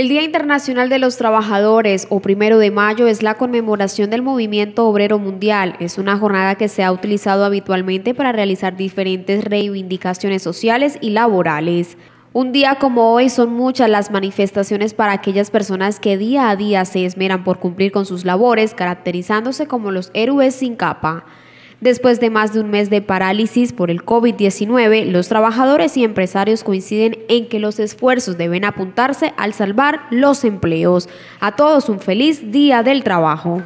El Día Internacional de los Trabajadores o Primero de Mayo es la conmemoración del movimiento obrero mundial. Es una jornada que se ha utilizado habitualmente para realizar diferentes reivindicaciones sociales y laborales. Un día como hoy son muchas las manifestaciones para aquellas personas que día a día se esmeran por cumplir con sus labores, caracterizándose como los héroes sin capa. Después de más de un mes de parálisis por el COVID-19, los trabajadores y empresarios coinciden en que los esfuerzos deben apuntarse al salvar los empleos. A todos un feliz día del trabajo.